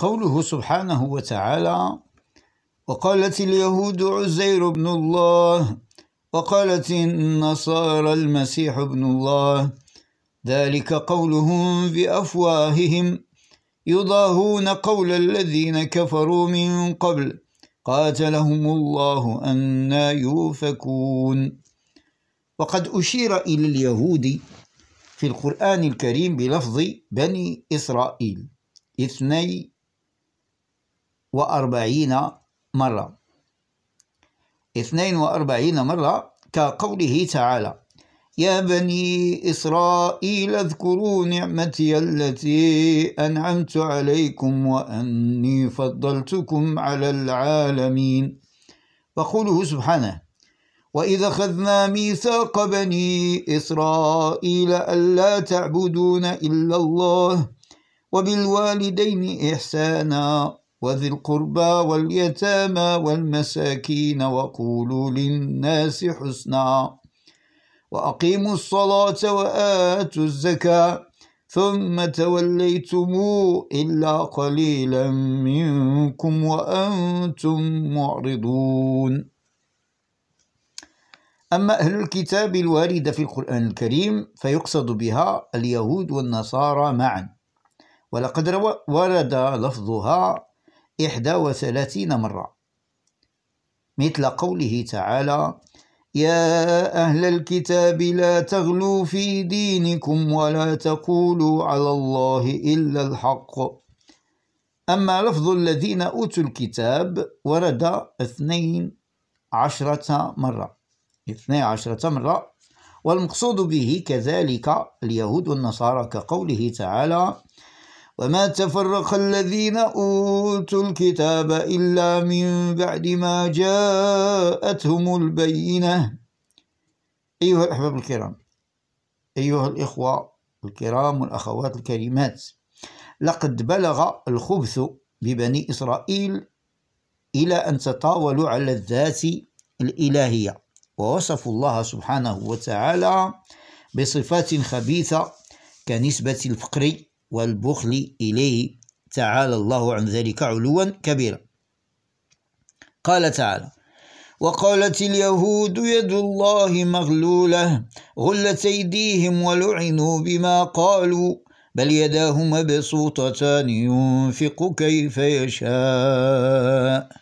قوله سبحانه وتعالى وقالت اليهود عزير بن الله وقالت النصارى المسيح ابن الله ذلك قولهم بأفواههم يضاهون قول الذين كفروا من قبل قاتلهم الله أنا يوفكون وقد أشير إلى اليهود في القرآن الكريم بلفظ بني إسرائيل اثني وأربعين مرة اثنين وأربعين مرة كقوله تعالى يا بني إسرائيل اذكروا نعمتي التي أنعمت عليكم وأني فضلتكم على العالمين وقوله سبحانه وإذا خذنا ميثاق بني إسرائيل ألا تعبدون إلا الله وبالوالدين إحسانا وذي القربى واليتامى والمساكين وقولوا للناس حسنا وأقيموا الصلاة وآتوا الزكاة ثم توليتم إلا قليلا منكم وأنتم معرضون أما أهل الكتاب الواردة في القرآن الكريم فيقصد بها اليهود والنصارى معا ولقد ورد لفظها إحدى وثلاثين مرة مثل قوله تعالى يا أهل الكتاب لا تغلوا في دينكم ولا تقولوا على الله إلا الحق أما لفظ الذين أوتوا الكتاب ورد اثنين عشرة مرة اثني عشرة مرة والمقصود به كذلك اليهود والنصارى كقوله تعالى وما تفرق الذين أوتوا الكتاب إلا من بعد ما جاءتهم البينة أيها الأحباب الكرام أيها الإخوة الكرام والأخوات الكريمات لقد بلغ الخبث ببني إسرائيل إلى أن تطاولوا على الذات الإلهية ووصفوا الله سبحانه وتعالى بصفات خبيثة كنسبة الفقر والبخل إليه تعالى الله عن ذلك علوا كبيرا قال تعالى وقالت اليهود يد الله مغلولة غلت أيديهم ولعنوا بما قالوا بل يداه مبسوطتان ينفق كيف يشاء